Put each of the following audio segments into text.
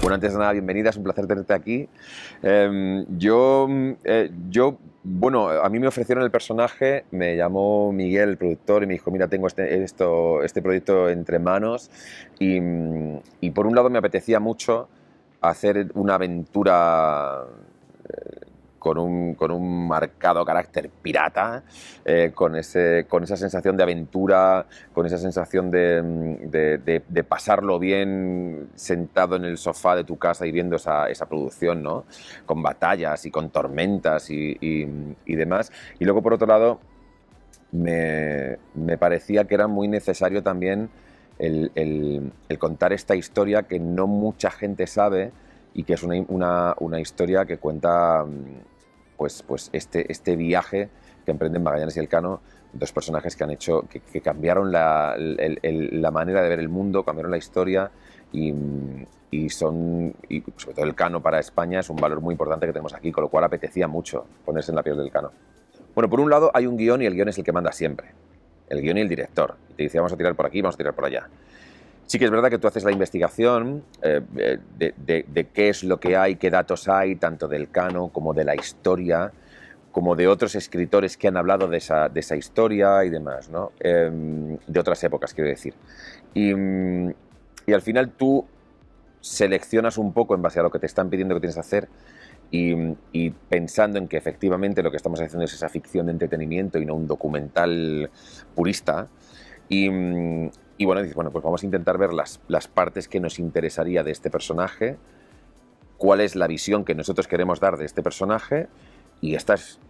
Bueno, antes de nada, bienvenida, es un placer tenerte aquí. Em, yo, mm, eh, yo, bueno, a mí me ofrecieron el personaje, me llamó Miguel, el productor, y me dijo, mira, tengo este, esto, este proyecto entre manos, y mm, por un lado me apetecía mucho hacer una aventura con un, marcado carácter pirata, eh, con, ese, con esa sensación de aventura, con esa sensación mm, de, pasarlo bien sentado en el sofá de tu casa y viendo esa, producción, ¿no? Con batallas y con tormentas y, demás. Y luego, por otro lado, me, parecía que era muy necesario también el, contar esta historia que no mucha gente sabe y que es una, una historia que cuenta mm, pues, pues, este, este viaje que emprenden Magallanes y Elcano, dos personajes que han hecho, que, cambiaron la, manera de ver el mundo, cambiaron la historia y, son, y sobre todo el Cano para España es un valor muy importante que tenemos aquí, con lo cual apetecía mucho ponerse en la piel del Cano. Bueno, por un lado hay un guión y el guión es el que manda siempre, el guión y el director. te dice, vamos a tirar por aquí, vamos a tirar por allá. Sí que es verdad que tú haces la investigación eh, eh, de, qué es lo que hay, qué datos hay, tanto del cano como de la historia, como de otros escritores que han hablado de esa, historia y demás, ¿no? Em, de otras épocas, quiero decir. Y, al final tú seleccionas un poco en base a lo que te están pidiendo que tienes que hacer y, y pensando en que efectivamente lo que estamos haciendo es esa ficción de entretenimiento y no un documental purista. Y, y bueno, dices, bueno, pues vamos a intentar ver las, las partes que nos interesaría de este personaje, cuál es la visión que nosotros queremos dar de este personaje, y esta es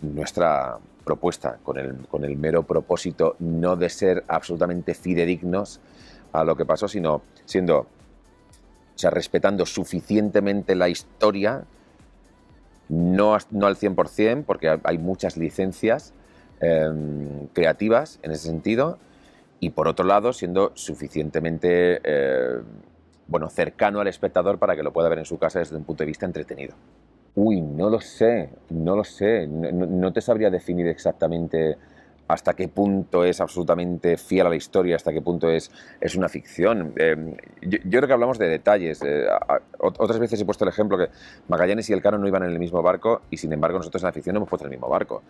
nuestra propuesta, con el, mero propósito no de ser absolutamente fidedignos a lo que pasó, sino siendo, o sea, respetando suficientemente la historia, no, no al 100%, porque hay muchas licencias em, creativas en ese sentido, y por otro lado siendo suficientemente eh, bueno, cercano al espectador para que lo pueda ver en su casa desde un punto de vista entretenido. Uy, no lo sé, no lo sé, no, te sabría definir exactamente hasta qué punto es absolutamente fiel a la historia, hasta qué punto es, es una ficción. Eh, yo, creo que hablamos de detalles. Eh, otras veces he puesto el ejemplo que Magallanes y el Elcano no iban en el mismo barco y sin embargo nosotros en la ficción hemos puesto en el mismo barco.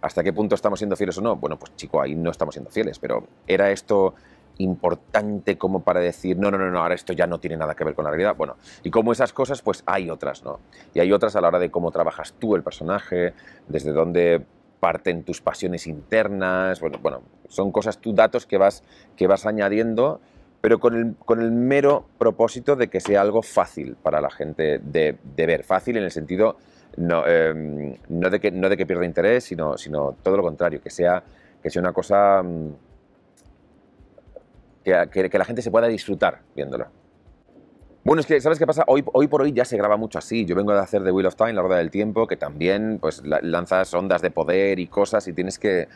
¿Hasta qué punto estamos siendo fieles o no? Bueno, pues chico, ahí no estamos siendo fieles, pero ¿era esto importante como para decir, no, no, no, no, ahora esto ya no tiene nada que ver con la realidad. Bueno, y como esas cosas, pues hay otras, ¿no? Y hay otras a la hora de cómo trabajas tú el personaje, desde dónde parten tus pasiones internas, bueno, bueno, son cosas, tus datos que vas, que vas añadiendo, pero con el, mero propósito de que sea algo fácil para la gente de, de ver, fácil en el sentido no, em, no, de, que, no de que pierda interés, sino, sino todo lo contrario, que sea, que sea una cosa mm, que, la gente se pueda disfrutar viéndola. Bueno, es que, ¿sabes qué pasa? Hoy, hoy por hoy ya se graba mucho así. Yo vengo de hacer The Wheel of Time, La Rueda del Tiempo, que también pues, lanzas ondas de poder y cosas y tienes que,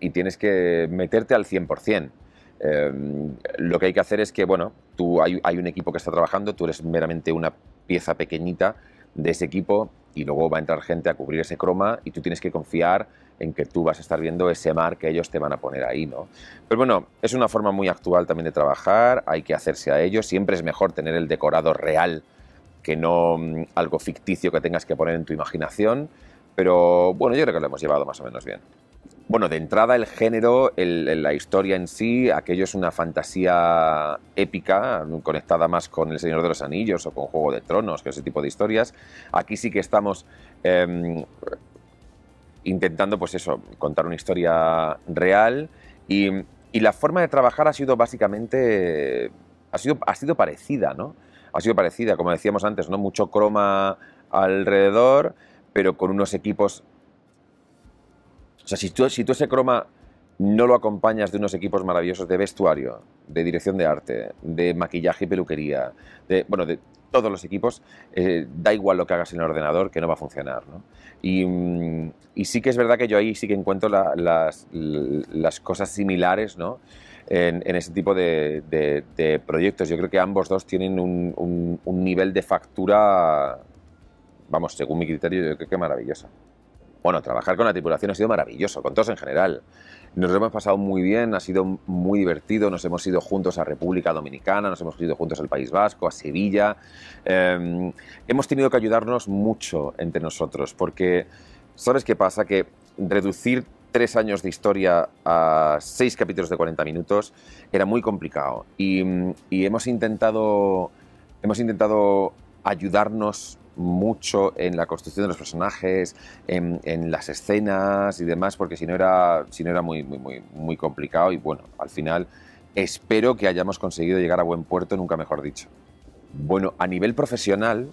y tienes que meterte al 100%. Em, lo que hay que hacer es que, bueno, tú hay, hay un equipo que está trabajando, tú eres meramente una pieza pequeñita de ese equipo y luego va a entrar gente a cubrir ese croma y tú tienes que confiar en que tú vas a estar viendo ese mar que ellos te van a poner ahí, ¿no? Pero bueno, es una forma muy actual también de trabajar, hay que hacerse a ello, siempre es mejor tener el decorado real que no mm, algo ficticio que tengas que poner en tu imaginación, pero bueno, yo creo que lo hemos llevado más o menos bien. Bueno, de entrada el género, la historia en sí, aquello es una fantasía épica, conectada más con El Señor de los Anillos o con Juego de Tronos, que ese tipo de historias. Aquí sí que estamos em, intentando, pues eso, contar una historia real y, la forma de trabajar ha sido básicamente, ha sido, ha sido parecida, ¿no? Ha sido parecida, como decíamos antes, ¿no? Mucho croma alrededor, pero con unos equipos o sea, si tú, ese croma no lo acompañas de unos equipos maravillosos de vestuario, de dirección de arte, de maquillaje y peluquería, de, bueno, de todos los equipos, eh, da igual lo que hagas en el ordenador, que no va a funcionar. Mm, y, sí que es verdad que yo ahí sí que encuentro las, cosas similares en, ese tipo de, proyectos. Yo creo que ambos dos tienen un, nivel de factura, vamos, según mi criterio, yo creo que maravilloso. Bueno, trabajar con la tripulación ha sido maravilloso, con todos en general. Nos hemos pasado muy bien, ha sido muy divertido, nos hemos ido juntos a República Dominicana, nos hemos ido juntos al País Vasco, a Sevilla. Em, hemos tenido que ayudarnos mucho entre nosotros, porque ¿sabes qué pasa? Que reducir tres años de historia a seis capítulos de 40 minutos era muy complicado y, hemos intentado... Hemos intentado ayudarnos mucho en la construcción de los personajes, en, las escenas y demás, porque si no era, si no era muy, muy, muy, muy complicado y bueno, al final espero que hayamos conseguido llegar a buen puerto, nunca mejor dicho. Bueno, a nivel profesional,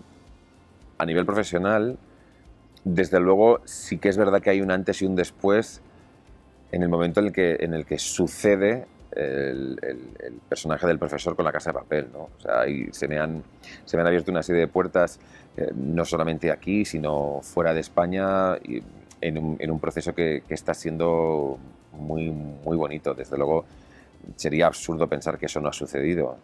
a nivel profesional, desde luego sí que es verdad que hay un antes y un después en el momento en el que, en el que sucede el, personaje del profesor con la casa de papel. ¿no? O sea, se me, han, se me han abierto una serie de puertas, eh, no solamente aquí, sino fuera de España, y en, un, proceso que, que, está siendo muy, muy bonito. Desde luego, sería absurdo pensar que eso no ha sucedido.